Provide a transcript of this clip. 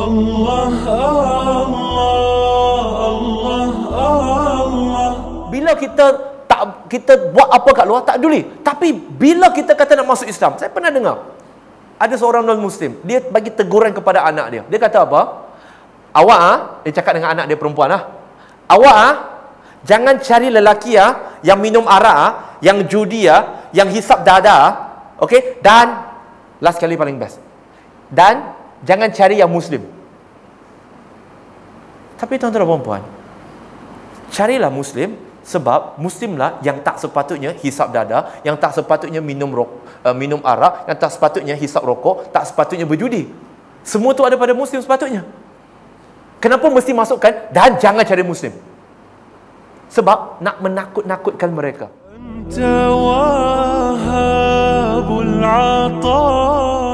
Allah, Allah, Allah, Allah. Bila kita tak kita buat apa kat luar tak peduli. Tapi bila kita kata nak masuk Islam, saya pernah dengar ada seorang non muslim, dia bagi teguran kepada anak dia. Dia kata apa? Awak ah, dia cakap dengan anak dia perempuan ah. Awak ah, jangan cari lelaki ah yang minum arak ah, yang judi ah, yang hisap dada ah. Okay? Dan last kali paling best. Dan Jangan cari yang Muslim. Tapi tuan-tuan dan puan carilah Muslim sebab Muslimlah yang tak sepatutnya hisap dada, yang tak sepatutnya minum rok, eh, minum arak, yang tak sepatutnya hisap rokok, tak sepatutnya berjudi. Semua tu ada pada Muslim sepatutnya. Kenapa mesti masukkan dan jangan cari Muslim? Sebab nak menakut-nakutkan mereka. Anta wahabul